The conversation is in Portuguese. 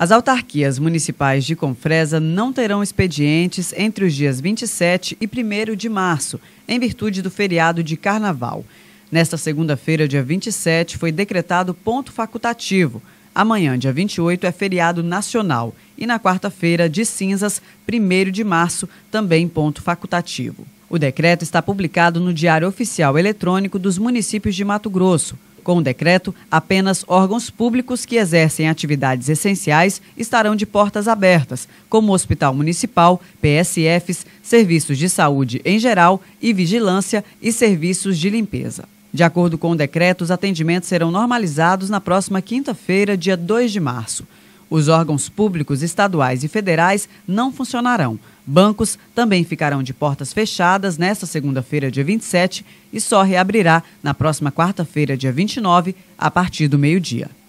As autarquias municipais de Confresa não terão expedientes entre os dias 27 e 1 de março, em virtude do feriado de Carnaval. Nesta segunda-feira, dia 27, foi decretado ponto facultativo. Amanhã, dia 28, é feriado nacional. E na quarta-feira, de cinzas, 1 de março, também ponto facultativo. O decreto está publicado no Diário Oficial Eletrônico dos Municípios de Mato Grosso. Com o decreto, apenas órgãos públicos que exercem atividades essenciais estarão de portas abertas, como Hospital Municipal, PSFs, serviços de saúde em geral e vigilância e serviços de limpeza. De acordo com o decreto, os atendimentos serão normalizados na próxima quinta-feira, dia 2 de março. Os órgãos públicos, estaduais e federais não funcionarão, Bancos também ficarão de portas fechadas nesta segunda-feira, dia 27, e só reabrirá na próxima quarta-feira, dia 29, a partir do meio-dia.